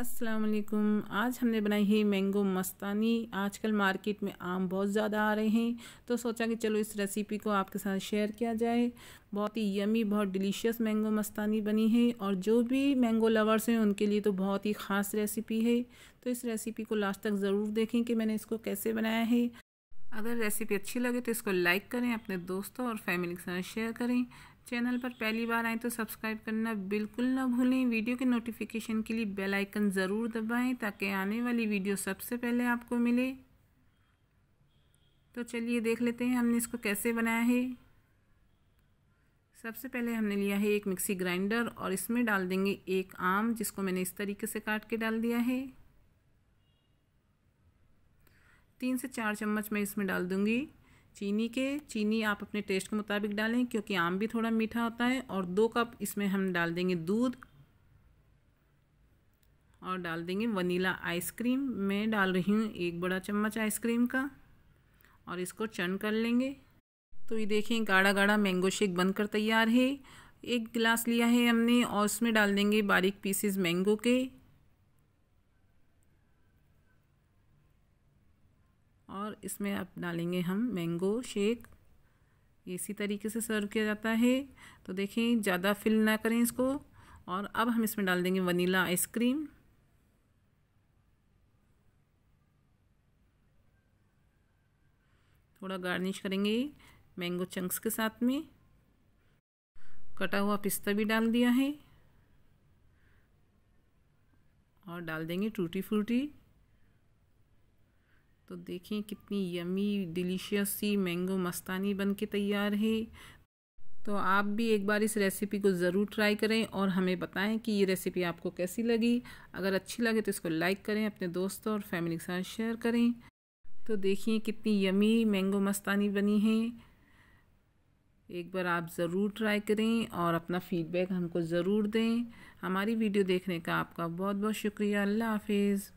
असलकुम आज हमने बनाई है मैंगो मस्तानी आजकल मार्केट में आम बहुत ज़्यादा आ रहे हैं तो सोचा कि चलो इस रेसिपी को आपके साथ शेयर किया जाए बहुत ही यमी बहुत डिलीशियस मैंगो मस्तानी बनी है और जो भी मैंगो लवर्स हैं उनके लिए तो बहुत ही ख़ास रेसिपी है तो इस रेसिपी को लास्ट तक ज़रूर देखें कि मैंने इसको कैसे बनाया है अगर रेसिपी अच्छी लगे तो इसको लाइक करें अपने दोस्तों और फैमिली के साथ शेयर करें चैनल पर पहली बार आएँ तो सब्सक्राइब करना बिल्कुल ना भूलें वीडियो के नोटिफिकेशन के लिए बेल आइकन ज़रूर दबाएं ताकि आने वाली वीडियो सबसे पहले आपको मिले तो चलिए देख लेते हैं हमने इसको कैसे बनाया है सबसे पहले हमने लिया है एक मिक्सी ग्राइंडर और इसमें डाल देंगे एक आम जिसको मैंने इस तरीके से काट के डाल दिया है तीन से चार चम्मच मैं इसमें डाल दूँगी चीनी के चीनी आप अपने टेस्ट के मुताबिक डालें क्योंकि आम भी थोड़ा मीठा होता है और दो कप इसमें हम डाल देंगे दूध और डाल देंगे वनीला आइसक्रीम मैं डाल रही हूँ एक बड़ा चम्मच आइसक्रीम का और इसको चन कर लेंगे तो ये देखें गाढ़ा गाढ़ा मैंगो शेक बनकर तैयार है एक गिलास लिया है हमने और उसमें डाल देंगे बारीक पीसेस मैंगो के और इसमें अब डालेंगे हम मैंगो शेक इसी तरीके से सर्व किया जाता है तो देखें ज़्यादा फिल ना करें इसको और अब हम इसमें डाल देंगे वनीला आइसक्रीम थोड़ा गार्निश करेंगे मैंगो चंक्स के साथ में कटा हुआ पिस्ता भी डाल दिया है और डाल देंगे टूटी फ्रूटी तो देखें कितनी यमी डिलीशियस सी मैंगो मस्तानी बन के तैयार है तो आप भी एक बार इस रेसिपी को ज़रूर ट्राई करें और हमें बताएं कि ये रेसिपी आपको कैसी लगी अगर अच्छी लगे तो इसको लाइक करें अपने दोस्तों और फैमिली के साथ शेयर करें तो देखिए कितनी यमी मैंगो मस्तानी बनी है एक बार आप ज़रूर ट्राई करें और अपना फ़ीडबैक हमको ज़रूर दें हमारी वीडियो देखने का आपका बहुत बहुत शुक्रिया अल्लाह हाफिज़